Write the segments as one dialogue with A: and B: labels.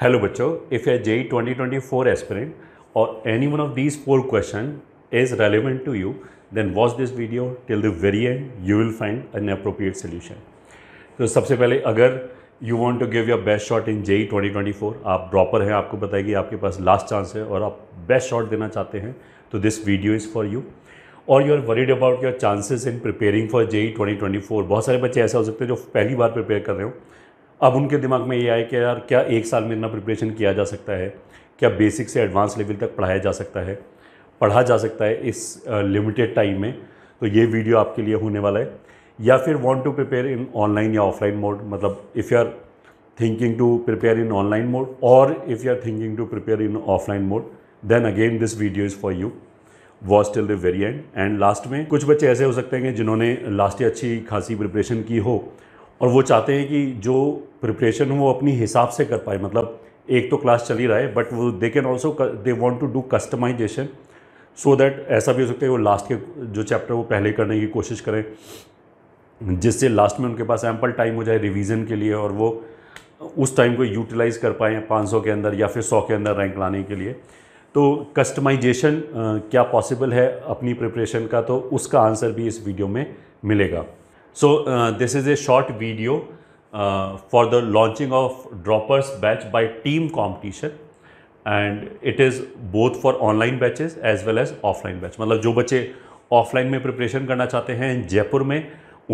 A: Hello bachcho, if you twenty twenty 2024 aspirant और any one of these four question is relevant to you then watch this video till the very end you will find an appropriate solution तो सबसे पहले अगर you want to give your best shot in JEE 2024 आप dropper हैं आपको पता है कि आपके पास लास्ट चांस है और आप बेस्ट शॉट देना चाहते हैं तो this video is for you और you are worried about your chances in preparing for JEE 2024 बहुत सारे बच्चे ऐसा हो सकते हैं जो पहली बार प्रिपेयर कर रहे हो अब उनके दिमाग में ये आए कि यार क्या एक साल में इतना प्रिपरेशन किया जा सकता है क्या बेसिक से एडवांस लेवल तक पढ़ाया जा सकता है पढ़ा जा सकता है इस लिमिटेड टाइम में तो ये वीडियो आपके लिए होने वाला है या फिर want to prepare in online या ऑफलाइन मोड मतलब if you are thinking to prepare in online mode और if you are thinking to prepare in offline mode then again this video is for you watch till the very end and last में कुछ बच्चे ऐसे हो सकते हैं जिन्होंने last year अच्छी खासी प्रिपरेशन की हो और वो चाहते हैं कि जो प्रिपरेशन हो वो अपनी हिसाब से कर पाए मतलब एक तो क्लास चल ही रहा है बट वो they can also they want to do customization so that ऐसा भी हो सकता है वो लास्ट के जो चैप्टर वो पहले करने की कोशिश करें जिससे लास्ट में उनके पास एम्पल टाइम हो जाए रिवीजन के लिए और वो उस टाइम को यूटिलाइज़ कर पाएँ सौ के अंदर या फिर सौ के अंदर रैंक लाने के लिए तो कस्टमाइजेशन क्या पॉसिबल है अपनी प्रिपरेशन का तो उसका आंसर भी इस वीडियो में मिलेगा So uh, this is a short video uh, for the launching of droppers batch by team competition and it is both for online batches as well as offline batch मतलब जो बच्चे offline में preparation करना चाहते हैं जयपुर में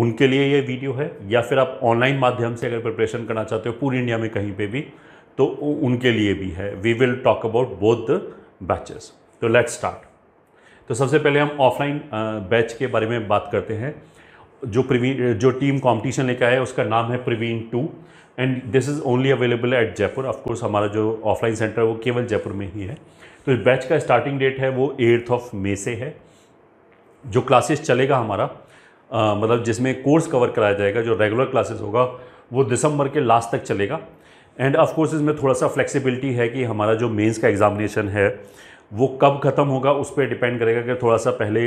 A: उनके लिए ये वीडियो है या फिर आप ऑनलाइन माध्यम से अगर प्रिपरेशन करना चाहते हो पूरी इंडिया में कहीं पे भी तो उनके लिए भी है we will talk about both the batches तो लेट्स स्टार्ट तो सबसे पहले हम ऑफलाइन बैच uh, के बारे में बात करते हैं जो प्रवीण जो टीम कंपटीशन लेके आए उसका नाम है Praveen two and this is only available at Jaipur of course हमारा जो ऑफलाइन सेंटर है वो केवल जयपुर में ही है तो इस बैच का स्टार्टिंग डेट है वो एट्थ ऑफ मे से है जो क्लासेस चलेगा हमारा आ, मतलब जिसमें कोर्स कवर कराया जाएगा जो रेगुलर क्लासेस होगा वो दिसंबर के लास्ट तक चलेगा एंड ऑफकोर्स इसमें थोड़ा सा फ्लेक्सिबिलिटी है कि हमारा जो मेंस का एग्ज़ामिनेशन है वो कब ख़त्म होगा उस पर डिपेंड करेगा कि थोड़ा सा पहले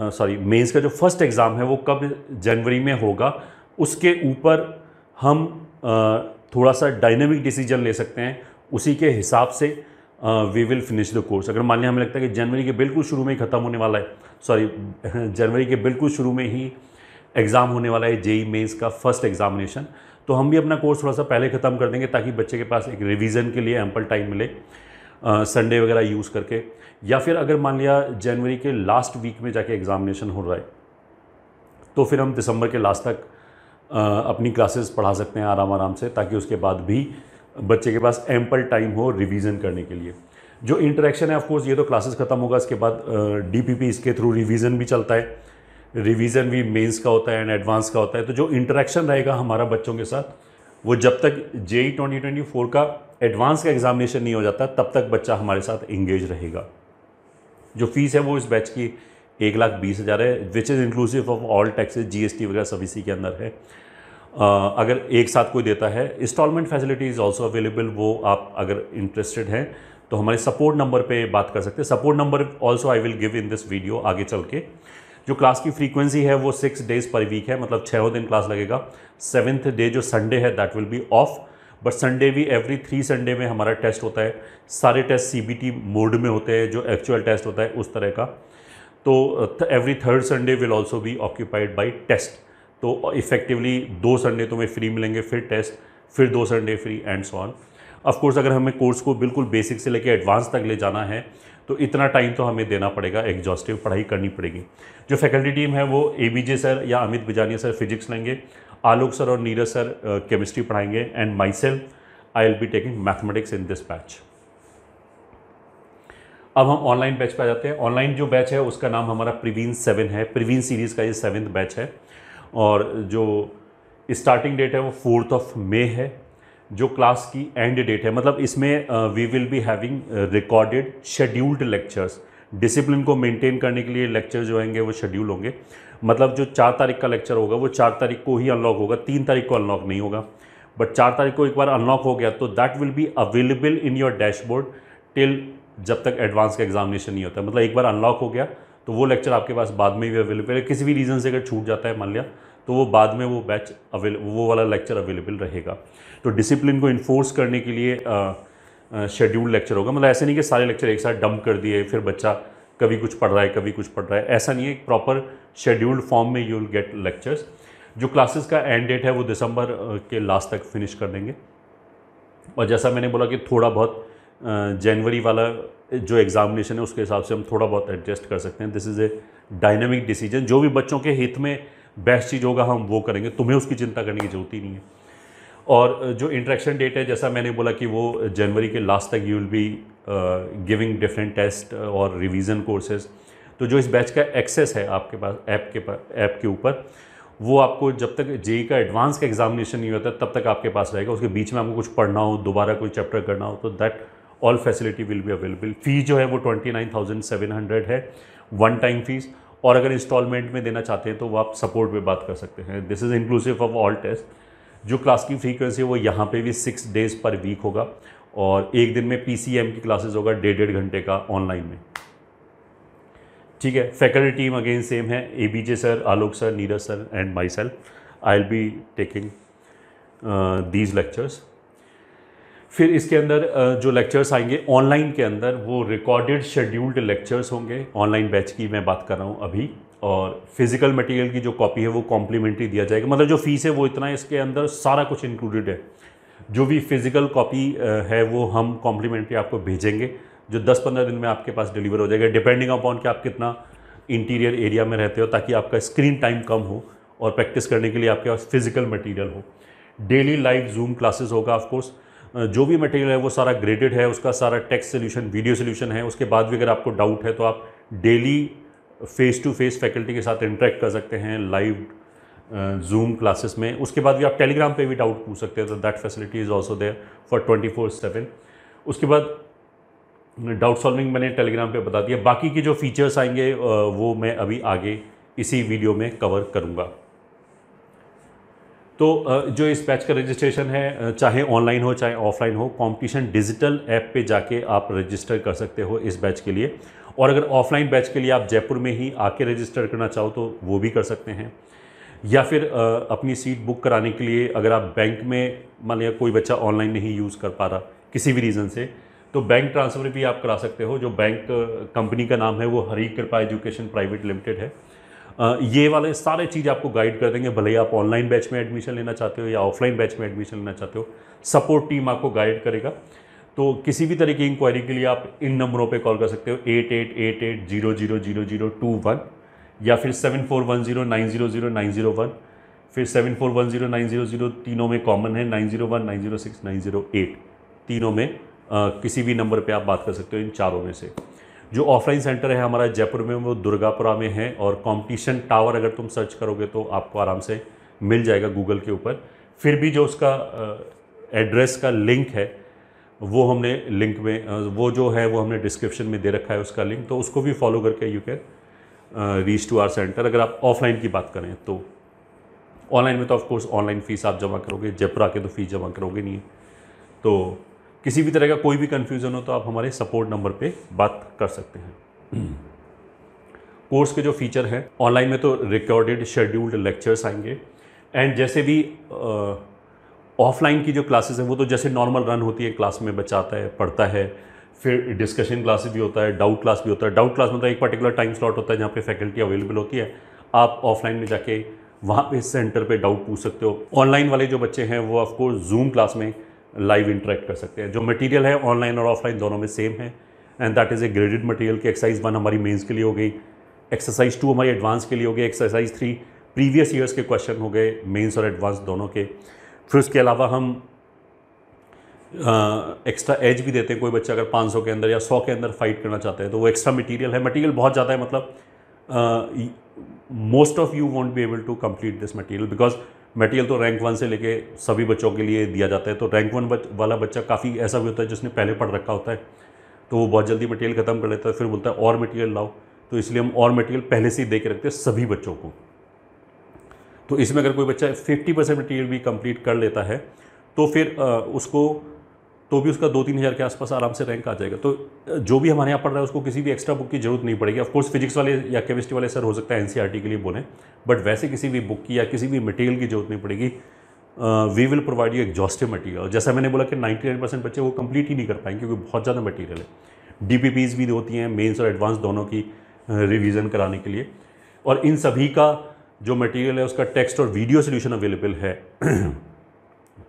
A: सॉरी मेंस का जो फर्स्ट एग्ज़ाम है वो कब जनवरी में होगा उसके ऊपर हम थोड़ा सा डायनेमिक डिसीजन ले सकते हैं उसी के हिसाब से we will finish the course अगर मान लिया हमें लगता है कि जनवरी के बिल्कुल शुरू में ही ख़त्म होने वाला है सॉरी जनवरी के बिल्कुल शुरू में ही एग्ज़ाम होने वाला है जेई मेन्स का फर्स्ट एग्जामिनेशन तो हम भी अपना कोर्स थोड़ा सा पहले ख़त्म कर देंगे ताकि बच्चे के पास एक रिवीजन के लिए एम्पल टाइम मिले संडे वगैरह यूज़ करके या फिर अगर मान लिया जनवरी के लास्ट वीक में जाके एग्ज़ामिनेशन हो रहा है तो फिर हम दिसंबर के लास्ट तक अपनी क्लासेस पढ़ा सकते हैं आराम आराम से ताकि उसके बाद भी बच्चे के पास एम्पल टाइम हो रिवीजन करने के लिए जो इंटरेक्शन है ऑफकोर्स ये तो क्लासेस ख़त्म होगा इसके बाद डी पी इसके थ्रू रिवीजन भी चलता है रिवीजन भी मेंस का होता है एंड एडवांस का होता है तो जो इंटरेक्शन रहेगा हमारा बच्चों के साथ वो जब तक जे ट्वेंटी ट्वेंटी फोर का एडवांस का एग्ज़ामिनेशन नहीं हो जाता तब तक बच्चा हमारे साथ इंगेज रहेगा जो फीस है वो इस बैच की एक लाख बीस हज़ार है which is inclusive of all taxes GST वगैरह सब इसी के अंदर है आ, अगर एक साथ कोई देता है instalment facility is also available वो आप अगर इंटरेस्टेड हैं तो हमारे सपोर्ट नंबर पे बात कर सकते हैं support number also I will give in this video आगे चल के जो क्लास की फ्रीक्वेंसी है वो सिक्स डेज पर वीक है मतलब छः दिन क्लास लगेगा सेवन्थ डे जो संडे है that will be off but Sunday भी एवरी थ्री संडे में हमारा टेस्ट होता है सारे टेस्ट सी मोड में होते हैं जो एक्चुअल टेस्ट होता है उस तरह का तो every third Sunday will also be occupied by test तो इफेक्टिवली दो संडे तो हमें फ्री मिलेंगे फिर टेस्ट फिर दो Sunday free and so on of course अगर हमें कोर्स को बिल्कुल बेसिक से लेके एडवांस तक ले जाना है तो इतना टाइम तो हमें देना पड़ेगा एग्जॉस्टिव पढ़ाई करनी पड़ेगी जो फैकल्टी टीम है वो ए सर या अमित बिजानिया सर फिजिक्स लेंगे आलोक सर और नीरज सर केमिस्ट्री पढ़ाएंगे and myself I will be taking mathematics in this batch अब हम ऑनलाइन बैच पर आ जाते हैं ऑनलाइन जो बैच है उसका नाम हमारा प्रिवीन सेवन है प्रिवीन सीरीज़ का ये सेवन्थ बैच है और जो स्टार्टिंग डेट है वो फोर्थ ऑफ मे है जो क्लास की एंड डेट है मतलब इसमें we will be having recorded scheduled lectures discipline को मेंटेन करने के लिए लेक्चर जो होंगे वो शेड्यूल होंगे मतलब जो चार तारीख का लेक्चर होगा वो चार तारीख को ही अनलॉक होगा तीन तारीख को अनलॉक नहीं होगा बट चार तारीख को एक बार अनलॉक हो गया तो that will be available in your dashboard till जब तक एडवांस का एग्जामिनेशन नहीं होता मतलब एक बार अनलॉक हो गया तो वो लेक्चर आपके पास बाद में भी अवेलेबल है किसी भी रीज़न से अगर छूट जाता है मान लिया तो वो बाद में वो बैच अवेल वो वाला लेक्चर अवेलेबल रहेगा तो डिसिप्लिन को इन्फोर्स करने के लिए शेड्यूल्ड लेक्चर होगा मतलब ऐसे नहीं कि सारे लेक्चर एक साथ डंप कर दिए फिर बच्चा कभी कुछ पढ़ रहा है कभी कुछ पढ़ रहा है ऐसा नहीं है प्रॉपर शेड्यूल्ड फॉर्म में यू विल गेट लेक्चर्स जो क्लासेस का एंड डेट है वो दिसंबर के लास्ट तक फिनिश कर देंगे और जैसा मैंने बोला कि थोड़ा बहुत जनवरी वाला जो एग्ज़ामिनेशन है उसके हिसाब से हम थोड़ा बहुत एडजस्ट कर सकते हैं this is a dynamic decision जो भी बच्चों के हित में बेस्ट चीज़ होगा हम वो करेंगे तुम्हें उसकी चिंता करने की ज़रूरत ही नहीं है और जो इंट्रैक्शन डेट है जैसा मैंने बोला कि वो जनवरी के लास्ट तक you will be giving different test और रिवीजन कोर्सेज तो जो इस बैच का एक्सेस है आपके पास ऐप के ऐप के ऊपर वो आपको जब तक जे e e का एडवांस का एग्जामिनेशन नहीं होता तब तक आपके पास रहेगा उसके बीच में आपको कुछ पढ़ना हो दोबारा कोई चैप्टर करना हो तो that all facility will be available fee जो है वो twenty nine thousand seven hundred है वन टाइम फ़ीस और अगर इंस्टॉलमेंट में देना चाहते हैं तो वो आप सपोर्ट पे बात कर सकते हैं this is inclusive of all test जो क्लास की फ्रीक्वेंसी है वो यहाँ पे भी सिक्स डेज पर वीक होगा और एक दिन में पी की क्लासेज होगा डेढ़ डेढ़ घंटे का ऑनलाइन में ठीक है फैकल्टी टीम अगेन सेम है A B J sir Alok sir Neeraj sir and myself I will be taking these lectures फिर इसके अंदर जो लेक्चर्स आएंगे ऑनलाइन के अंदर वो रिकॉर्डेड शेड्यूल्ड लेक्चर्स होंगे ऑनलाइन बैच की मैं बात कर रहा हूँ अभी और फिज़िकल मटेरियल की जो कॉपी है वो कॉम्प्लीमेंट्री दिया जाएगा मतलब जो फ़ीस है वो इतना है इसके अंदर सारा कुछ इंक्लूडेड है जो भी फिज़िकल कॉपी है वो हम कॉम्प्लीमेंट्री आपको भेजेंगे जो 10-15 दिन में आपके पास डिलीवर हो जाएगा डिपेंडिंग अपॉन कि आप कितना इंटीरियर एरिया में रहते हो ताकि आपका स्क्रीन टाइम कम हो और प्रैक्टिस करने के लिए आपके पास फिज़िकल मटीरियल हो डेली लाइव जूम क्लासेस होगा ऑफकोर्स जो भी मटेरियल है वो सारा ग्रेडेड है उसका सारा टेक्स्ट सोल्यूशन वीडियो सोल्यूशन है उसके बाद भी अगर आपको डाउट है तो आप daily face to face faculty के साथ इंटरेक्ट कर सकते हैं लाइव जूम क्लासेस में उसके बाद भी आप टेलीग्राम पे भी डाउट पूछ सकते हैं तो that facility is also there for twenty four seven उसके बाद डाउट सॉल्विंग मैंने टेलीग्राम पे बता दिया बाकी के जो फीचर्स आएंगे वो मैं अभी आगे इसी वीडियो में कवर करूँगा तो जो इस बैच का रजिस्ट्रेशन है चाहे ऑनलाइन हो चाहे ऑफलाइन हो कंपटीशन डिजिटल ऐप पे जाके आप रजिस्टर कर सकते हो इस बैच के लिए और अगर ऑफलाइन बैच के लिए आप जयपुर में ही आके रजिस्टर करना चाहो तो वो भी कर सकते हैं या फिर अपनी सीट बुक कराने के लिए अगर आप बैंक में मान लिया कोई बच्चा ऑनलाइन नहीं यूज़ कर पा रहा किसी भी रीज़न से तो बैंक ट्रांसफ़र भी आप करा सकते हो जो बैंक कंपनी का नाम है वो हरी कृपा एजुकेशन प्राइवेट लिमिटेड है ये वाले सारे चीज़ आपको गाइड कर देंगे भले ही आप ऑनलाइन बैच में एडमिशन लेना चाहते हो या ऑफलाइन बैच में एडमिशन लेना चाहते हो सपोर्ट टीम आपको गाइड करेगा तो किसी भी तरह की इंक्वायरी के लिए आप इन नंबरों पे कॉल कर सकते हो eight eight eight eight zero zero zero zero two one या फिर seven four one zero nine zero zero nine zero one फिर seven four one zero nine zero zero तीनों में कॉमन है nine zero one nine zero six nine zero eight तीनों में आ, किसी भी नंबर पे आप बात कर सकते हो इन चारों में से जो ऑफलाइन सेंटर है हमारा जयपुर में वो दुर्गापुरा में है और कॉम्पिटिशन टावर अगर तुम सर्च करोगे तो आपको आराम से मिल जाएगा गूगल के ऊपर फिर भी जो उसका एड्रेस का लिंक है वो हमने लिंक में वो जो है वो हमने डिस्क्रिप्शन में दे रखा है उसका लिंक तो उसको भी फॉलो करके you can reach to our centre अगर आप ऑफलाइन की बात करें तो ऑनलाइन में तो ऑफकोर्स ऑनलाइन फ़ीस आप जमा करोगे जयपुर के तो फ़ीस जमा करोगे नहीं तो किसी भी तरह का कोई भी कन्फ्यूज़न हो तो आप हमारे सपोर्ट नंबर पर बात कर सकते हैं कोर्स के जो फीचर हैं ऑनलाइन में तो रिकॉर्डेड शेड्यूल्ड लेक्चर्स आएंगे एंड जैसे भी ऑफलाइन की जो क्लासेस हैं वो तो जैसे नॉर्मल रन होती है क्लास में बच्चा आता है पढ़ता है फिर डिस्कशन क्लासेस भी होता है डाउट क्लास भी होता है डाउट क्लास मतलब एक पर्टिकुलर टाइम स्लॉट होता है जहाँ पे फैकल्टी अवेलेबल होती है आप ऑफलाइन में जाके वहाँ पे सेंटर पे डाउट पूछ सकते हो ऑनलाइन वाले जो बच्चे हैं वो ऑफकोर्स जूम क्लास में लाइव इंटरेक्ट कर सकते हैं जो मटेरियल है ऑनलाइन और ऑफलाइन दोनों में सेम है and that is a graded material की एक्सरसाइज वन हमारी मेंस के लिए हो गई एक्सरसाइज टू हमारी एडवांस के लिए हो गई एक्सरसाइज थ्री प्रीवियस ईयर्स के क्वेश्चन हो गए मेन्स और एडवांस दोनों के फिर उसके अलावा हम एक्स्ट्रा एज भी देते हैं कोई बच्चा अगर 500 के अंदर या 100 के अंदर फाइट करना चाहते हैं तो वो एक्स्ट्रा मटेरियल है मटेरियल बहुत ज़्यादा है मतलब most of you won't be able to complete this material because material तो रैंक वन से लेके सभी बच्चों के लिए दिया जाता है तो रैंक वन बच, वाला बच्चा काफ़ी ऐसा भी होता है जिसने पहले पढ़ रखा होता है तो वो बहुत जल्दी मटेरियल ख़त्म कर लेता है फिर बोलता है और मटेरियल लाओ तो इसलिए हम और मटेरियल पहले से ही दे के रखते हैं सभी बच्चों को तो इसमें अगर कोई बच्चा फिफ्टी परसेंट मटीरियल भी कम्प्लीट कर लेता है तो फिर उसको तो भी उसका दो तीन हज़ार के आसपास आराम से रैंक आ जाएगा तो जो भी हमारे यहाँ पढ़ रहा है उसको किसी भी एक्स्ट्रा बुक की जरूरत नहीं पड़ेगी ऑफकोर्स फिजिक्स वाले या केमिस्ट्री वाले सर हो सकता है एन e के लिए बोलें बट वैसे किसी भी बुक की या किसी भी मटेरियल की जरूरत नहीं पड़ेगी we will provide you exhaustive material जैसा मैंने बोला कि नाइन्टी परसेंट बच्चे वो कंप्लीट ही नहीं कर पाएंगे क्योंकि बहुत ज़्यादा मटीरियल है डी भी होती हैं मेन्स और एडवांस दोनों की रिविज़न कराने के लिए और इन सभी का जो मटीरियल है उसका टेक्स्ट और वीडियो सोल्यूशन अवेलेबल है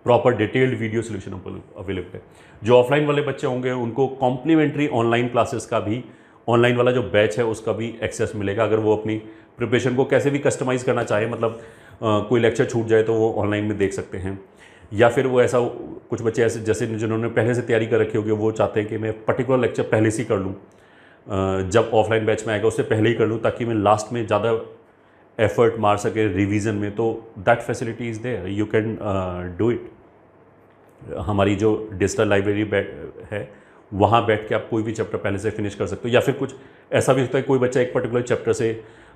A: proper detailed video solution available है जो ऑफलाइन वाले बच्चे होंगे उनको कॉम्प्लीमेंट्री ऑनलाइन क्लासेस का भी ऑनलाइन वाला जो बैच है उसका भी एक्सेस मिलेगा अगर वो अपनी प्रिपरेशन को कैसे भी कस्टमाइज़ करना चाहे मतलब आ, कोई लेक्चर छूट जाए तो वो ऑनलाइन में देख सकते हैं या फिर वो ऐसा कुछ बच्चे ऐसे जैसे जिन्होंने पहले से तैयारी कर रखी होगी वो चाहते हैं कि मैं पर्टिकुलर लेक्चर पहले से ही कर लूँ जब ऑफलाइन बैच में आएगा उससे पहले ही कर लूँ ताकि मैं लास्ट में ज़्यादा एफर्ट मार सके रिवीजन में तो that facility is there you can do it हमारी जो डिजिटल लाइब्रेरी है वहाँ बैठ के आप कोई भी चैप्टर पहले से फिनिश कर सकते हो या फिर कुछ ऐसा भी होता है कोई बच्चा एक पर्टिकुलर चैप्टर से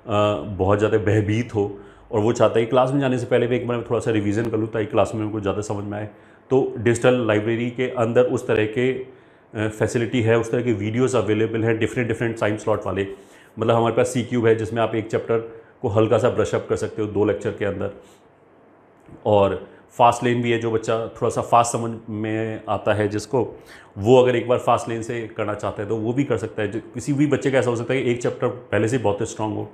A: बहुत ज़्यादा भयभीत हो और वो चाहता है क्लास में जाने से पहले भी एक बार मैं थोड़ा सा रिवीजन कर लूँ ताकि क्लास में उनको ज़्यादा समझ में आए तो डिजिटल लाइब्रेरी के अंदर उस तरह के फैसिलिटी है उस तरह के वीडियोज़ अवेलेबल हैं डिफरेंट डिफरेंट टाइम स्लॉट वाले मतलब हमारे पास सी क्यूब है जिसमें आप एक चैप्टर को हल्का सा ब्रशअप कर सकते हो दो लेक्चर के अंदर और फास्ट लेन भी है जो बच्चा थोड़ा सा फास्ट समझ में आता है जिसको वो अगर एक बार फास्ट लेन से करना चाहता है तो वो भी कर सकता है किसी भी बच्चे का ऐसा हो सकता है कि एक चैप्टर पहले से बहुत स्ट्रांग हो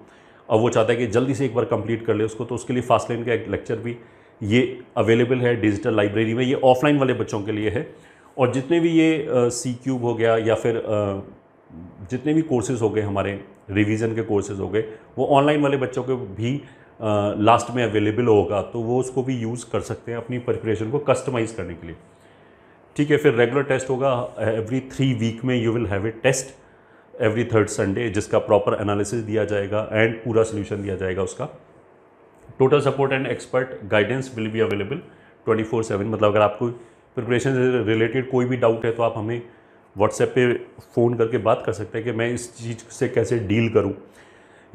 A: और वो चाहता है कि जल्दी से एक बार कंप्लीट कर ले उसको तो उसके लिए फास्ट लेन का एक लेक्चर भी ये अवेलेबल है डिजिटल लाइब्रेरी में ये ऑफलाइन वाले बच्चों के लिए है और जितने भी ये सी क्यूब हो गया या फिर uh, जितने भी कोर्सेज़ हो गए हमारे रिवीजन के कोर्सेज़ हो गए वो ऑनलाइन वाले बच्चों के भी लास्ट में अवेलेबल होगा तो वो उसको भी यूज़ कर सकते हैं अपनी प्रिपरेशन को कस्टमाइज़ करने के लिए ठीक है फिर रेगुलर टेस्ट होगा एवरी थ्री वीक में you will have a test every third Sunday जिसका प्रॉपर एनालिसिस दिया जाएगा एंड पूरा सोल्यूशन दिया जाएगा उसका total support and expert guidance will be available twenty four seven मतलब अगर आपको प्रिपरेशन से रिलेटेड कोई भी डाउट है तो आप हमें व्हाट्सएप पे फ़ोन करके बात कर सकते हैं कि मैं इस चीज़ से कैसे डील करूँ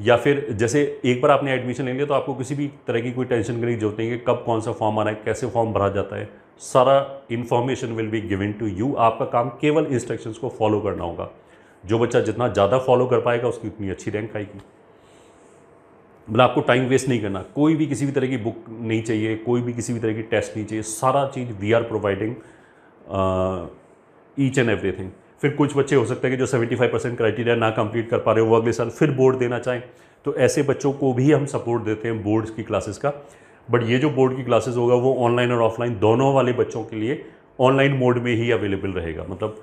A: या फिर जैसे एक बार आपने एडमिशन ले लिया तो आपको किसी भी तरह की कोई टेंशन करने की जरूरत नहीं है कब कौन सा फॉर्म आना है कैसे फॉर्म भरा जाता है सारा information will be given to you आपका काम केवल इंस्ट्रक्शंस को फॉलो करना होगा जो बच्चा जितना ज़्यादा फॉलो कर पाएगा उसकी उतनी अच्छी रैंक आएगी मतलब आपको टाइम वेस्ट नहीं करना कोई भी किसी भी तरह की बुक नहीं चाहिए कोई भी किसी भी तरह की टेस्ट नहीं चाहिए सारा चीज़ we are providing each and everything फिर कुछ बच्चे हो सकते हैं कि जो 75 परसेंट क्राइटेरिया ना कंप्लीट कर पा रहे हो वो अगले साल फिर बोर्ड देना चाहें तो ऐसे बच्चों को भी हम सपोर्ट देते हैं बोर्ड की क्लासेस का बट ये जो बोर्ड की क्लासेस होगा वो ऑनलाइन और ऑफलाइन दोनों वाले बच्चों के लिए ऑनलाइन मोड में ही अवेलेबल रहेगा मतलब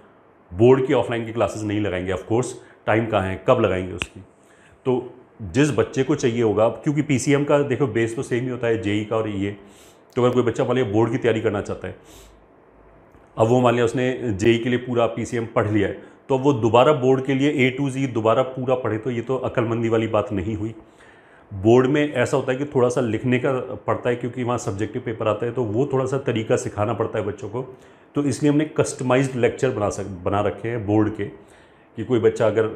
A: बोर्ड की ऑफलाइन की क्लासेस नहीं लगाएंगे ऑफकोर्स टाइम कहाँ है कब लगाएंगे उसकी तो जिस बच्चे को चाहिए होगा क्योंकि पी का देखो बेस तो सेम ही होता है जेई e का और ये e तो अगर कोई बच्चा बोले बोर्ड की तैयारी करना चाहता है अब वो मान लिया उसने जेई के लिए पूरा पी पढ़ लिया है तो वो दोबारा बोर्ड के लिए ए टू जी दोबारा पूरा पढ़े तो ये तो अकलमंदी वाली बात नहीं हुई बोर्ड में ऐसा होता है कि थोड़ा सा लिखने का पड़ता है क्योंकि वहाँ सब्जेक्टिव पेपर आता है तो वो थोड़ा सा तरीका सिखाना पड़ता है बच्चों को तो इसलिए हमने कस्टमाइज्ड लेक्चर बना सक बना रखे हैं बोर्ड के कि कोई बच्चा अगर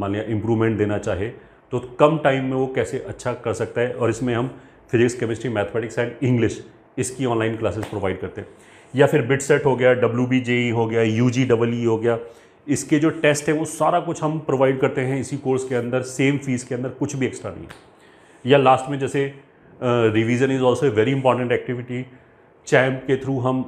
A: मान लिया इम्प्रूवमेंट देना चाहे तो कम टाइम में वो कैसे अच्छा कर सकता है और इसमें हम physics chemistry mathematics and English इसकी ऑनलाइन क्लासेस प्रोवाइड करते हैं या फिर बिट सेट हो गया डब्ल्यू बी जे ई हो गया यू जी डबल ई हो गया इसके जो टेस्ट है वो सारा कुछ हम प्रोवाइड करते हैं इसी कोर्स के अंदर सेम फीस के अंदर कुछ भी एक्स्ट्रा नहीं है या लास्ट में जैसे revision is also very important activity champ के थ्रू हम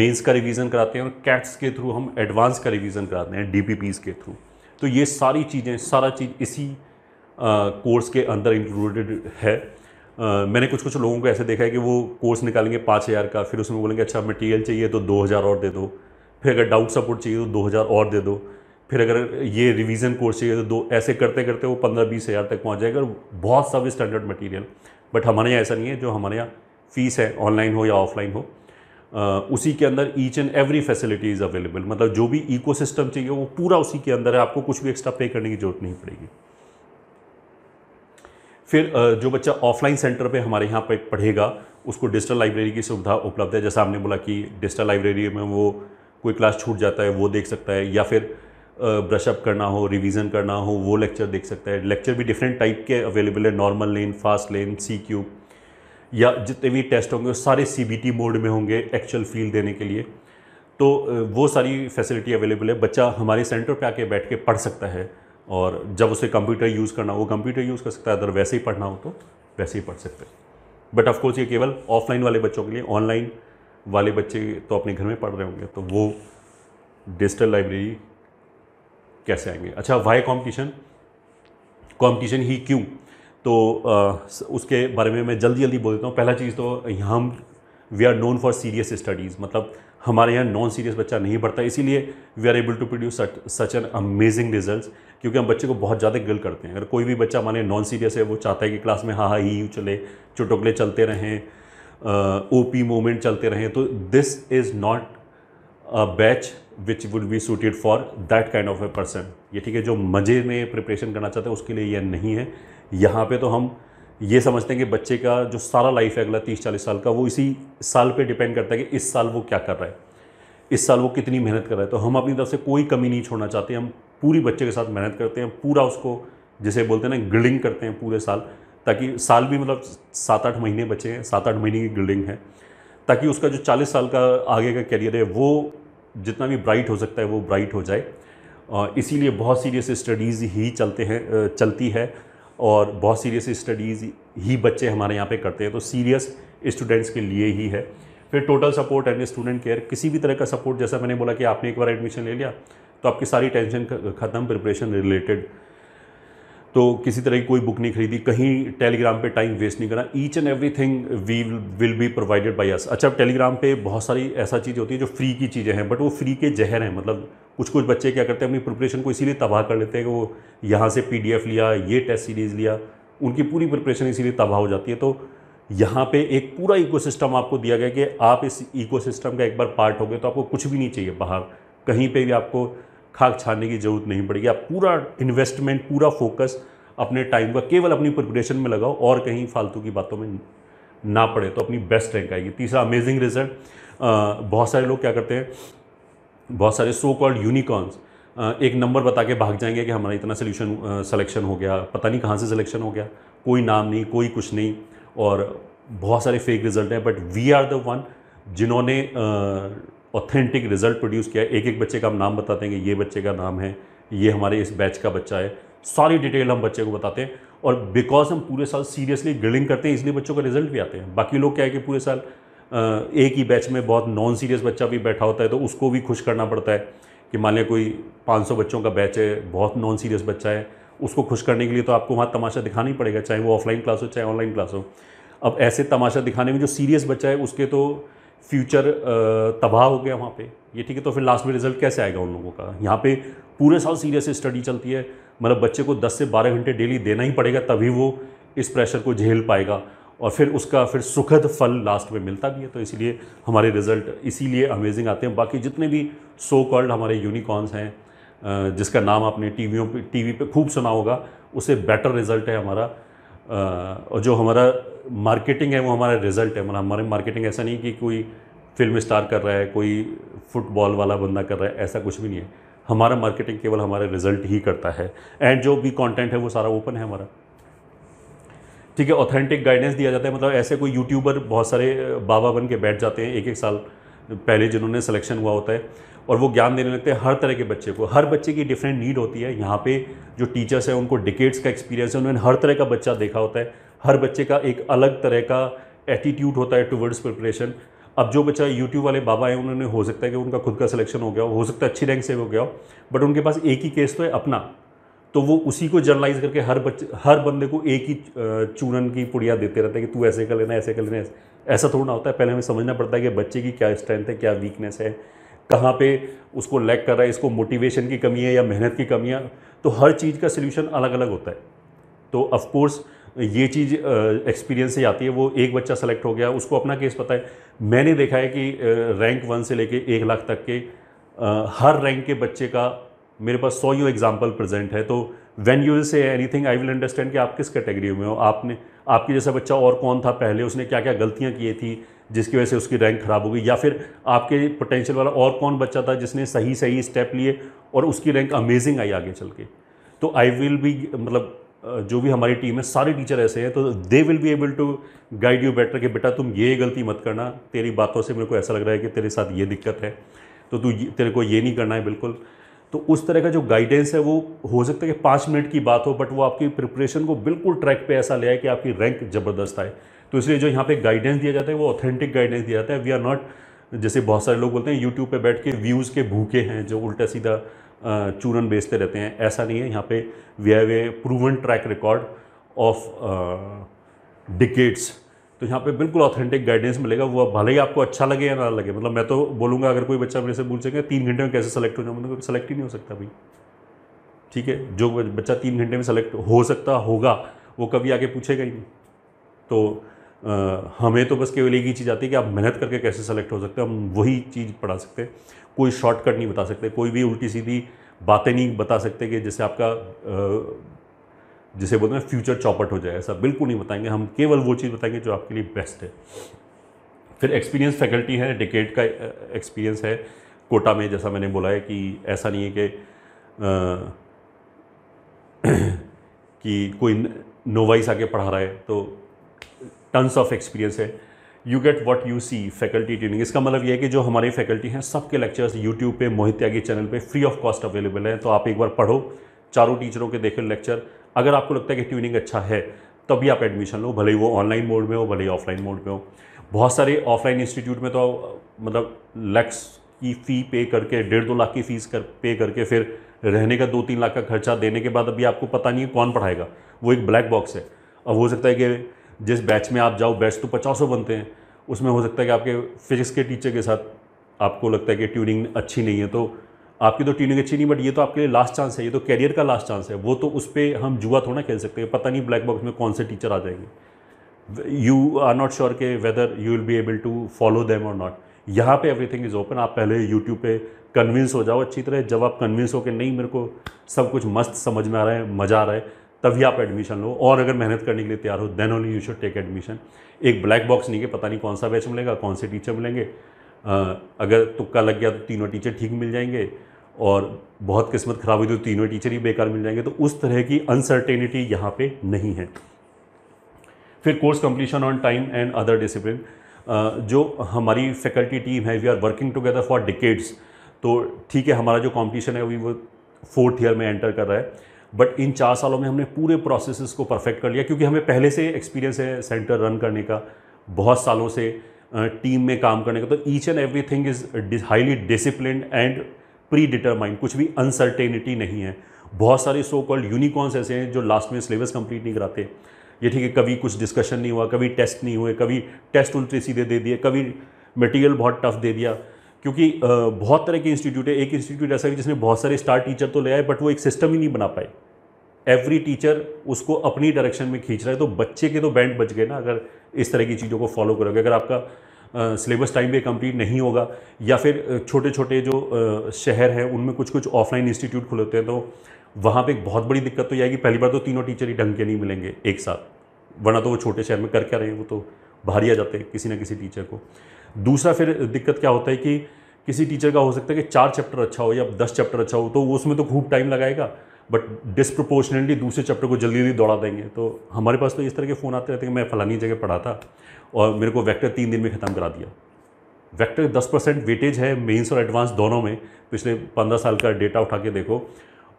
A: मेंस का रिवीजन कराते हैं और कैट्स के थ्रू हम एडवांस का रिवीजन कराते हैं पीज के थ्रू तो ये सारी चीज़ें सारा चीज़ इसी कोर्स के अंदर इंक्लूडेड है मैंने कुछ कुछ लोगों को ऐसे देखा है कि वो कोर्स निकालेंगे पाँच हज़ार का फिर उसमें बोलेंगे अच्छा मटेरियल चाहिए तो दो हज़ार और दे दो फिर अगर डाउट सपोर्ट चाहिए तो दो हज़ार और दे दो फिर अगर ये रिवीजन कोर्स चाहिए तो दो ऐसे करते करते वो पंद्रह बीस हज़ार तक पहुँच जाएगा बहुत सब स्टैंडर्ड मटीरियल बट हमारे यहाँ ऐसा नहीं है जो हमारे यहाँ फ़ीस है ऑनलाइन हो या ऑफलाइन हो आ, उसी के अंदर each and every facility is available मतलब जो भी इकोसिस्टम चाहिए वो पूरा उसी के अंदर है आपको कुछ भी एक्स्ट्रा पे करने की ज़रूरत नहीं पड़ेगी फिर जो बच्चा ऑफलाइन सेंटर पे हमारे यहाँ पे पढ़ेगा उसको डिजिटल लाइब्रेरी की सुविधा उपलब्ध है जैसा हमने बोला कि डिजिटल लाइब्रेरी में वो कोई क्लास छूट जाता है वो देख सकता है या फिर ब्रशअप करना हो रिवीजन करना हो वो लेक्चर देख सकता है लेक्चर भी डिफरेंट टाइप के अवेलेबल है normal lane fast lane C cube या जितने भी टेस्ट होंगे सारे सी बी टी मोड में होंगे एक्चुअल फील देने के लिए तो वो सारी फैसिलिटी अवेलेबल है बच्चा हमारे सेंटर पे आके बैठ के पढ़ सकता है और जब उसे कंप्यूटर यूज़ करना हो कंप्यूटर यूज़ कर सकता है अगर वैसे ही पढ़ना हो तो वैसे ही पढ़ सकते हैं बट ऑफकोर्स ये केवल ऑफलाइन वाले बच्चों के लिए ऑनलाइन वाले बच्चे तो अपने घर में पढ़ रहे होंगे तो वो डिजिटल लाइब्रेरी कैसे आएंगे अच्छा वाई कॉम्पिटिशन कॉम्पिटिशन ही क्यों तो आ, उसके बारे में मैं जल्दी जल्दी बोल देता हूँ पहला चीज़ तो हम we are known for serious studies मतलब हमारे यहाँ नॉन सीरियस बच्चा नहीं पढ़ता इसीलिए we are able to produce such an amazing result क्योंकि हम बच्चे को बहुत ज़्यादा गिल करते हैं अगर कोई भी बच्चा हमारे नॉन सीरियस है वो चाहता है कि क्लास में हाँ हाँ ही यू चले चुटकले चलते रहें ओ पी मोमेंट चलते रहें तो this is not a batch which would be suited for that kind of a person ये ठीक है जो मज़े में प्रिपरेशन करना चाहते हैं उसके लिए यह नहीं है यहाँ पे तो हम ये समझते हैं कि बच्चे का जो सारा लाइफ है अगला तीस चालीस साल का वो इसी साल पे डिपेंड करता है कि इस साल वो क्या कर रहा है इस साल वो कितनी मेहनत कर रहा है तो हम अपनी तरफ से कोई कमी नहीं छोड़ना चाहते हम पूरी बच्चे के साथ मेहनत करते हैं पूरा उसको जिसे बोलते हैं ना गिल्डिंग करते हैं पूरे साल ताकि साल भी मतलब सात आठ महीने बचे हैं सात आठ महीने की गिल्डिंग है ताकि उसका जो चालीस साल का आगे का करियर है वो जितना भी ब्राइट हो सकता है वो ब्राइट हो जाए इसीलिए बहुत सीरियस स्टडीज़ ही चलते हैं चलती है और बहुत सीरियस स्टडीज़ ही बच्चे हमारे यहाँ पे करते हैं तो सीरियस स्टूडेंट्स के लिए ही है फिर total support and student care किसी भी तरह का सपोर्ट जैसा मैंने बोला कि आपने एक बार एडमिशन ले लिया तो आपकी सारी टेंशन ख़त्म प्रिपरेशन रिलेटेड तो किसी तरह की कोई बुक नहीं खरीदी कहीं टेलीग्राम पे टाइम वेस्ट नहीं करना each and every thing we will be provided by us अच्छा टेलीग्राम पे बहुत सारी ऐसा चीज़ होती है जो फ्री की चीज़ें हैं बट वो फ्री के जहर हैं मतलब कुछ कुछ बच्चे क्या करते हैं अपनी प्रिपरेशन को इसीलिए तबाह कर लेते हैं कि वो यहाँ से पी लिया ये टेस्ट सीरीज़ लिया उनकी पूरी प्रिपरेशन इसीलिए तबाह हो जाती है तो यहाँ पे एक पूरा इकोसिस्टम आपको दिया गया कि आप इस इकोसिस्टम का एक बार पार्ट हो गए तो आपको कुछ भी नहीं चाहिए बाहर कहीं पे भी आपको खाक छानने की ज़रूरत नहीं पड़ेगी आप पूरा इन्वेस्टमेंट पूरा फोकस अपने टाइम का केवल अपनी प्रिपरेशन में लगाओ और कहीं फालतू की बातों में ना पड़े तो अपनी बेस्ट रैंक आएगी तीसरा अमेजिंग रिजल्ट बहुत सारे लोग क्या करते हैं बहुत सारे सो कॉल्ड यूनिकॉर्न्स एक नंबर बता के भाग जाएंगे कि हमारा इतना सोल्यूशन सलेक्शन हो गया पता नहीं कहाँ से सिलेक्शन हो गया कोई नाम नहीं कोई कुछ नहीं और बहुत सारे फेक रिजल्ट हैं but we are the one जिन्होंने ऑथेंटिक रिजल्ट प्रोड्यूस किया एक एक बच्चे का हम नाम बताते हैं कि ये बच्चे का नाम है ये हमारे इस बैच का बच्चा है सारी डिटेल हम बच्चे को बताते हैं और बिकॉज हम पूरे साल सीरियसली ग्रिलिंग करते हैं इसलिए बच्चों का रिजल्ट भी आते हैं बाकी लोग क्या है कि पूरे साल एक ही बैच में बहुत नॉन सीरियस बच्चा भी बैठा होता है तो उसको भी खुश करना पड़ता है कि मान लिया कोई 500 बच्चों का बैच है बहुत नॉन सीरियस बच्चा है उसको खुश करने के लिए तो आपको वहाँ तमाशा दिखाना ही पड़ेगा चाहे वो ऑफलाइन क्लास हो चाहे ऑनलाइन क्लास हो अब ऐसे तमाशा दिखाने में जो सीरियस बच्चा है उसके तो फ्यूचर तबाह हो गया वहाँ पे ये ठीक है तो फिर लास्ट में रिजल्ट कैसे आएगा उन लोगों का यहाँ पे पूरे साल सीरियस स्टडी चलती है मतलब बच्चे को 10 से 12 घंटे डेली देना ही पड़ेगा तभी वो इस प्रेशर को झेल पाएगा और फिर उसका फिर सुखद फल लास्ट में मिलता भी है तो इसीलिए हमारे रिजल्ट इसीलिए अमेजिंग आते हैं बाकी जितने भी सो कॉल्ड हमारे यूनिकॉर्न्स हैं जिसका नाम आपने टीवियों पे टीवी पे खूब सुना होगा उससे बेटर रिजल्ट है हमारा और जो हमारा मार्केटिंग है वो हमारा रिजल्ट है मतलब हमारे मार्केटिंग ऐसा नहीं कि कोई फिल्म स्टार कर रहा है कोई फुटबॉल वाला बंदा कर रहा है ऐसा कुछ भी नहीं है हमारा मार्केटिंग केवल हमारे रिजल्ट ही करता है एंड जो भी कंटेंट है वो सारा ओपन है हमारा ठीक है ऑथेंटिक गाइडेंस दिया जाता है मतलब ऐसे कोई यूट्यूबर बहुत सारे बाबा बन के बैठ जाते हैं एक एक साल पहले जिन्होंने सिलेक्शन हुआ होता है और वो ज्ञान देने लगते हैं हर तरह के बच्चे को हर बच्चे की डिफरेंट नीड होती है यहाँ पे जो टीचर्स हैं उनको डिकेट्स का एक्सपीरियंस है उन्होंने हर तरह का बच्चा देखा होता है हर बच्चे का एक अलग तरह का एटीट्यूड होता है टूवर्ड्स प्रिपरेशन अब जो बच्चा यूट्यूब वाले बाबा हैं उन्होंने हो सकता है कि उनका खुद का सिलेक्शन हो गया हो सकता है अच्छी रैंक से हो गया हो बट उनके पास एक ही केस तो है अपना तो वो उसी को जर्नलाइज करके हर बच्चे हर बंदे को एक ही चूरन की पुड़िया देते रहते हैं कि तू ऐसे कर लेना ऐसे कर लेना ऐसे ऐसा थोड़ा ना होता है पहले हमें समझना पड़ता है कि बच्चे की क्या स्ट्रेंथ है क्या वीकनेस है कहाँ पे उसको लैक कर रहा है इसको मोटिवेशन की कमी है या मेहनत की कमी है तो हर चीज़ का सोल्यूशन अलग अलग होता है तो ऑफ़ ये चीज़ एक्सपीरियंस से आती है वो एक बच्चा सेलेक्ट हो गया उसको अपना केस पता है मैंने देखा है कि रैंक वन से लेके एक लाख तक के हर रैंक के बच्चे का मेरे पास सौ यू एग्ज़ाम्पल प्रेजेंट है तो when you say any thing I will understand कि आप किस कैटेगरी में हो आपने आपके जैसा बच्चा और कौन था पहले उसने क्या क्या गलतियाँ की थी जिसकी वजह से उसकी रैंक ख़राब हो गई या फिर आपके पोटेंशियल वाला और कौन बच्चा था जिसने सही सही स्टेप लिए और उसकी रैंक अमेजिंग आई आगे चल के तो आई विल भी मतलब जो भी हमारी टीम है सारे टीचर ऐसे हैं तो they will be able to guide you better कि बेटा तुम ये गलती मत करना तेरी बातों से मेरे को ऐसा लग रहा है कि तेरे साथ ये दिक्कत है तो तू तेरे को ये नहीं करना है बिल्कुल तो उस तरह का जो गाइडेंस है वो हो सकता है कि पाँच मिनट की बात हो बट वो आपकी प्रिपरेशन को बिल्कुल ट्रैक पे ऐसा ले आए कि आपकी रैंक ज़बरदस्त आए तो इसलिए जो यहाँ पे गाइडेंस दिया जाता है वो ऑथेंटिक गाइडेंस दिया जाता है वी आर नॉट जैसे बहुत सारे लोग बोलते हैं यूट्यूब पर बैठ के व्यूज़ के भूखे हैं जो उल्टा सीधा चूरन बेचते रहते हैं ऐसा नहीं है यहाँ पे we have a proven track record of decades तो यहाँ पे बिल्कुल ऑथेंटिक गाइडेंस मिलेगा वो भले ही आपको अच्छा लगे या ना लगे मतलब मैं तो बोलूँगा अगर कोई बच्चा मेरे से पूछेगा तीन घंटे में कैसे सेलेक्ट हो जाऊँ मतलब सेलेक्ट ही नहीं हो सकता भाई ठीक है जो बच्चा तीन घंटे में सेलेक्ट हो सकता होगा वो कभी आगे पूछेगा ही नहीं तो आ, हमें तो बस केवल एक ही चीज़ आती है कि आप मेहनत करके कैसे सेलेक्ट हो सकते हैं हम वही चीज़ पढ़ा सकते हैं कोई शॉर्टकट नहीं बता सकते कोई भी उल्टी सीधी बातें नहीं बता सकते कि जैसे आपका जिसे बोलते हैं फ्यूचर चौपट हो जाए ऐसा बिल्कुल नहीं बताएंगे हम केवल वो चीज़ बताएंगे जो आपके लिए बेस्ट है फिर एक्सपीरियंस फैकल्टी है डिकेट का एक्सपीरियंस है कोटा में जैसा मैंने बोला है कि ऐसा नहीं है कि कि कोई नोवाइस आके पढ़ा रहा है तो टन्स ऑफ एक्सपीरियंस है you get what you see faculty training इसका मतलब यह है कि जो हमारी फैकल्टी हैं सबके लेक्चर्स यूट्यूब पे मोहित त्यागी चैनल पे फ्री ऑफ कॉस्ट अवेलेबल हैं तो आप एक बार पढ़ो चारों टीचरों के देखे लेक्चर अगर आपको लगता है कि ट्यूनिंग अच्छा है तभी आप एडमिशन लो भले ही वो ऑनलाइन मोड में हो भले ही ऑफलाइन मोड में हो बहुत सारे ऑफलाइन इंस्टीट्यूट में तो मतलब लैक्स की फ़ी पे करके डेढ़ दो लाख की फ़ीस कर पे करके फिर रहने का दो तीन लाख का खर्चा देने के बाद अभी आपको पता नहीं है कौन पढ़ाएगा वो एक ब्लैक बॉक्स है अब हो सकता है कि जिस बैच में आप जाओ बैच तो पचासों बनते हैं उसमें हो सकता है कि आपके फिजिक्स के टीचर के साथ आपको लगता है कि ट्यूनिंग अच्छी नहीं है तो आपकी तो टीनिंग अच्छी नहीं बट ये तो आपके लिए लास्ट चांस है ये तो कैरियर का लास्ट चांस है वो तो उस पर हम जुआ थोड़ा खेल सकते हैं पता नहीं ब्लैक बॉक्स में कौन से टीचर आ जाएंगे यू आर नॉट श्योर के whether you will be able to follow them और नॉट यहाँ पे एवरीथिंग इज़ ओपन आप पहले यूट्यूब पे कन्विंस हो जाओ अच्छी तरह जब आप कन्विंस हो के नहीं मेरे को सब कुछ मस्त समझ में आ रहा है मज़ा आ रहा है तभी आप एडमिशन लो और अगर मेहनत करने के लिए तैयार हो then only you should take admission एक ब्लैक बॉक्स नहीं के पता नहीं कौन सा बैच मिलेगा कौन से टीचर मिलेंगे अगर तुक्का लग गया तो तीनों टीचर ठीक मिल जाएंगे और बहुत किस्मत ख़राब हुई तो तीनों टीचर ही बेकार मिल जाएंगे तो उस तरह की अनसर्टेनिटी यहाँ पे नहीं है फिर course completion on time and other discipline जो हमारी फैकल्टी टीम है we are working together for decades तो ठीक है हमारा जो कॉम्पिटिशन है अभी वो फोर्थ ईयर में एंटर कर रहा है बट इन चार सालों में हमने पूरे प्रोसेस को परफेक्ट कर लिया क्योंकि हमें पहले से एक्सपीरियंस है सेंटर रन करने का बहुत सालों से टीम में काम करने का तो each and every thing is highly discipline and predetermined कुछ भी अनसर्टेनिटी नहीं है बहुत सारे सो कॉल्ड यूनिकॉर्न्स ऐसे हैं जो लास्ट में सिलेबस कंप्लीट नहीं कराते ये ठीक है कभी कुछ डिस्कशन नहीं हुआ कभी टेस्ट नहीं हुए कभी टेस्ट उल्टे सीधे दे दिए कभी मटेरियल बहुत टफ दे दिया क्योंकि बहुत तरह के इंस्टीट्यूट है एक इंस्टीट्यूट ऐसा है जिसने बहुत सारे स्टार टीचर तो ले आए बट वो एक सिस्टम ही नहीं बना पाए एवरी टीचर उसको अपनी डायरेक्शन में खींच रहा है तो बच्चे के तो बैंड बच गए ना अगर इस तरह की चीज़ों को फॉलो करोगे अगर आपका सिलेबस टाइम पे कंप्लीट नहीं होगा या फिर छोटे छोटे जो शहर हैं उनमें कुछ कुछ ऑफलाइन इंस्टीट्यूट खुले होते हैं तो वहाँ पे एक बहुत बड़ी दिक्कत तो यह आएगी पहली बार तो तीनों टीचर ही ढंग के नहीं मिलेंगे एक साथ वरना तो वो छोटे शहर में कर क्या रहे हैं वो तो बाहर ही आ जाते हैं किसी ना किसी टीचर को दूसरा फिर दिक्कत क्या होता है कि किसी टीचर का हो सकता है कि चार चैप्टर अच्छा हो या दस चैप्टर अच्छा हो तो उसमें तो खूब टाइम लगाएगा बट डिस्प्रपोर्शनेटली दूसरे चैप्टर को जल्दी जल्दी दौड़ा देंगे तो हमारे पास तो इस तरह के फ़ोन आते रहते हैं मैं फ़लानी जगह पढ़ा था और मेरे को वैक्टर तीन दिन में ख़त्म करा दिया वैक्टर दस परसेंट वेटेज है मेन्स और एडवांस दोनों में पिछले पंद्रह साल का डेटा उठा के देखो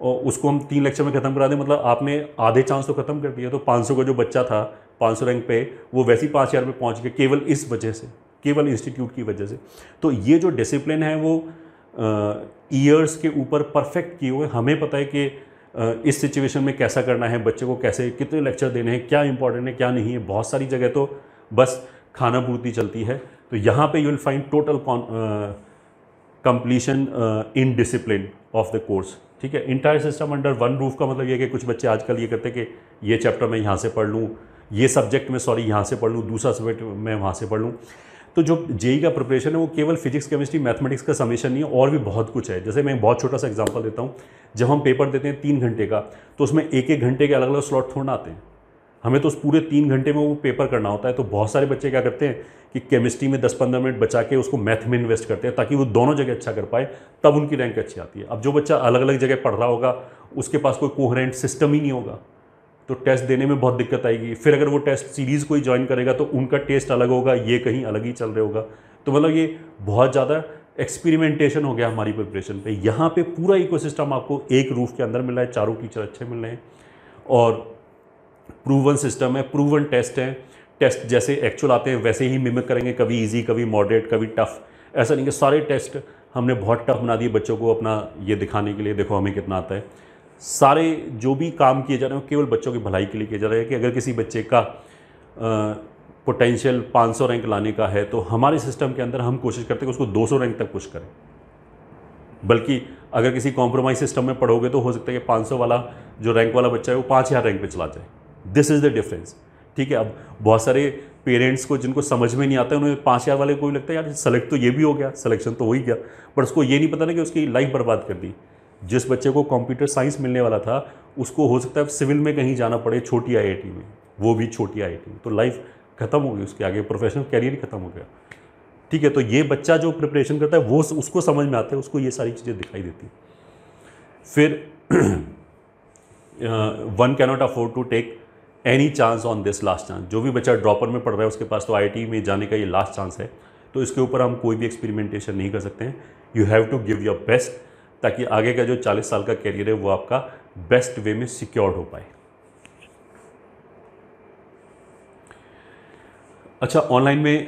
A: और उसको हम तीन लेक्चर में ख़त्म करा दें मतलब आपने आधे चांस तो ख़त्म कर दिया तो पाँच का जो बच्चा था पाँच रैंक पे वो वैसे ही पाँच हज़ार में पहुँच गया केवल इस वजह से केवल इंस्टीट्यूट की वजह से तो ये जो डिसिप्लिन है वो ईयर्स के ऊपर परफेक्ट किए हुए हमें पता है कि इस सिचुएशन में कैसा करना है बच्चे को कैसे कितने लेक्चर देने हैं क्या इंपॉर्टेंट है क्या नहीं है बहुत सारी जगह तो बस खाना पूर्ति चलती है तो यहाँ पे you will find total completion in discipline of the course ठीक है entire system under one roof का मतलब ये कि कुछ बच्चे आजकल ये करते कि ये चैप्टर मैं यहाँ से पढ़ लूँ ये सब्जेक्ट में सॉरी यहाँ से पढ़ लूँ दूसरा सब्जेक्ट मैं वहाँ से पढ़ लूँ तो जो जेई e e का प्रिपरेशन है वो केवल फिजिक्स केमिस्ट्री मैथमेटिक्स का समीशन नहीं है और भी बहुत कुछ है जैसे मैं बहुत छोटा सा एग्जांपल देता हूँ जब हम पेपर देते हैं तीन घंटे का तो उसमें एक एक घंटे के अलग अलग स्लॉट थोड़ा आते हैं हमें तो उस पूरे तीन घंटे में वो पेपर करना होता है तो बहुत सारे बच्चे क्या करते हैं कि केमिस्ट्री में दस पंद्रह मिनट बचा के उसको मैथ में इन्वेस्ट करते हैं ताकि वो दोनों जगह अच्छा कर पाए तब उनकी रैंक अच्छी आती है अब जो बच्चा अलग अलग जगह पढ़ रहा होगा उसके पास कोई कोहरेंट सिस्टम ही नहीं होगा तो टेस्ट देने में बहुत दिक्कत आएगी फिर अगर वो टेस्ट सीरीज़ कोई ज्वाइन करेगा तो उनका टेस्ट अलग होगा ये कहीं अलग ही चल रहे होगा तो मतलब ये बहुत ज़्यादा एक्सपेरिमेंटेशन हो गया हमारी प्रिपरेशन पे यहाँ पे पूरा इकोसिस्टम आपको एक रूफ के अंदर मिल रहा है चारों टीचर अच्छे मिल रहे हैं और प्रूवन सिस्टम है प्रूवन टेस्ट हैं टेस्ट जैसे एक्चुअल आते हैं वैसे ही मिमिक करेंगे कभी ईजी कभी मॉडरेट कभी टफ़ ऐसा नहीं कि सारे टेस्ट हमने बहुत टफ बना दिए बच्चों को अपना ये दिखाने के लिए देखो हमें कितना आता है सारे जो भी काम किए जा रहे हैं केवल बच्चों की भलाई के लिए किया जा रहा है कि अगर किसी बच्चे का पोटेंशियल 500 रैंक लाने का है तो हमारे सिस्टम के अंदर हम कोशिश करते हैं कि उसको 200 रैंक तक पुश करें बल्कि अगर किसी कॉम्प्रोमाइज़ सिस्टम में पढ़ोगे तो हो सकता है कि 500 वाला जो रैंक वाला बच्चा है वो पाँच हज़ार रैंक पे चला जाए दिस इज़ द डिफरेंस ठीक है अब बहुत सारे पेरेंट्स को जिनको समझ में नहीं आता है उन्हें पाँच हज़ार वाले को भी लगता है यार सेलेक्ट तो ये भी हो गया सिलेक्शन तो हो ही गया बट उसको ये नहीं पता ना कि उसकी लाइफ बर्बाद कर दी जिस बच्चे को कंप्यूटर साइंस मिलने वाला था उसको हो सकता है सिविल में कहीं जाना पड़े छोटी आई में वो भी छोटी आई में तो लाइफ ख़त्म हो गई उसके आगे प्रोफेशनल कैरियर ही ख़त्म हो गया ठीक है तो ये बच्चा जो प्रिपरेशन करता है वो उसको समझ में आता है उसको ये सारी चीज़ें दिखाई देती फिर one cannot afford to take any chance on this last chance जो भी बच्चा ड्रॉपर में पढ़ रहा है उसके पास तो आई में जाने का ये लास्ट चांस है तो इसके ऊपर हम कोई भी एक्सपेरिमेंटेशन नहीं कर सकते हैं you have to give your best ताकि आगे का जो 40 साल का कैरियर है वो आपका बेस्ट वे में सिक्योर्ड हो पाए अच्छा ऑनलाइन में आ,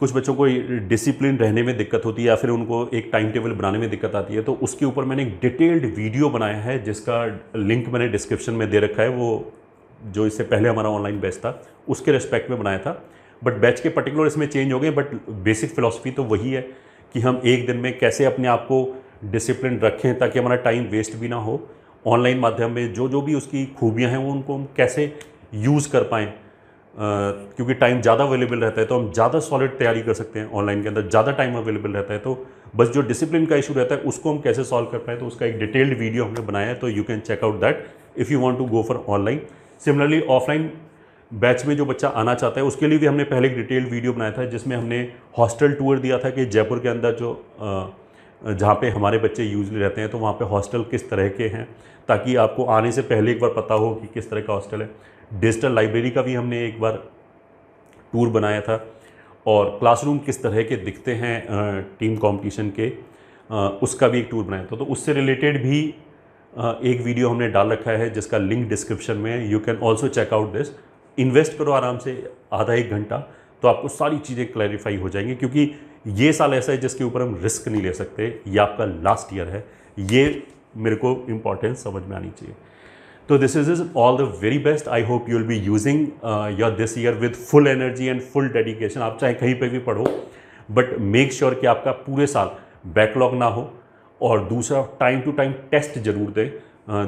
A: कुछ बच्चों को डिसिप्लिन रहने में दिक्कत होती है या फिर उनको एक टाइम टेबल बनाने में दिक्कत आती है तो उसके ऊपर मैंने एक डिटेल्ड वीडियो बनाया है जिसका लिंक मैंने डिस्क्रिप्शन में दे रखा है वो जो इससे पहले हमारा ऑनलाइन बैच था उसके रेस्पेक्ट में बनाया था बट बैच के पर्टिकुलर इसमें चेंज हो गए बट बेसिक फ़िलासफ़ी तो वही है कि हम एक दिन में कैसे अपने आप को डिसिप्लिन रखें ताकि हमारा टाइम वेस्ट भी ना हो ऑनलाइन माध्यम में जो जो भी उसकी खूबियाँ हैं वो उनको हम कैसे यूज़ कर पाएँ क्योंकि टाइम ज़्यादा अवेलेबल रहता है तो हम ज़्यादा सॉलिड तैयारी कर सकते हैं ऑनलाइन के अंदर ज़्यादा टाइम अवेलेबल रहता है तो बस जो डिसिप्लिन का इशू रहता है उसको हम कैसे सॉल्व कर पाए तो उसका एक डिटेल्ड वीडियो हमने बनाया है तो you can check out that if you want to go for online similarly offline batch में जो बच्चा आना चाहता है उसके लिए भी हमने पहले एक डिटेल्ड वीडियो बनाया था जिसमें हमने हॉस्टल टूर दिया था कि जयपुर के अंदर जो जहाँ पे हमारे बच्चे यूजली रहते हैं तो वहाँ पे हॉस्टल किस तरह के हैं ताकि आपको आने से पहले एक बार पता हो कि किस तरह का हॉस्टल है डिजिटल लाइब्रेरी का भी हमने एक बार टूर बनाया था और क्लासरूम किस तरह के दिखते हैं टीम कॉम्पिटिशन के उसका भी एक टूर बनाया था तो उससे रिलेटेड भी एक वीडियो हमने डाल रखा है जिसका लिंक डिस्क्रिप्शन में you can also check out this invest करो आराम से आधा एक घंटा तो आपको सारी चीज़ें क्लैरिफाई हो जाएंगी क्योंकि ये साल ऐसा है जिसके ऊपर हम रिस्क नहीं ले सकते ये आपका लास्ट ईयर है ये मेरे को इम्पॉर्टेंस समझ में आनी चाहिए तो this is is all the very best I hope you will be using your this year with full energy and full dedication आप चाहे कहीं पे भी पढ़ो बट मेक श्योर कि आपका पूरे साल बैकलॉग ना हो और दूसरा टाइम टू टाइम टेस्ट जरूर दें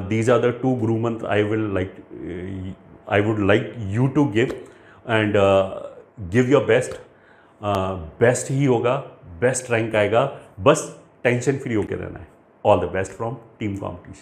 A: these are the two month I will like I would like you to give and give your best best ही होगा बेस्ट रैंक आएगा बस टेंशन फ्री होकर रहना है all the best from team competition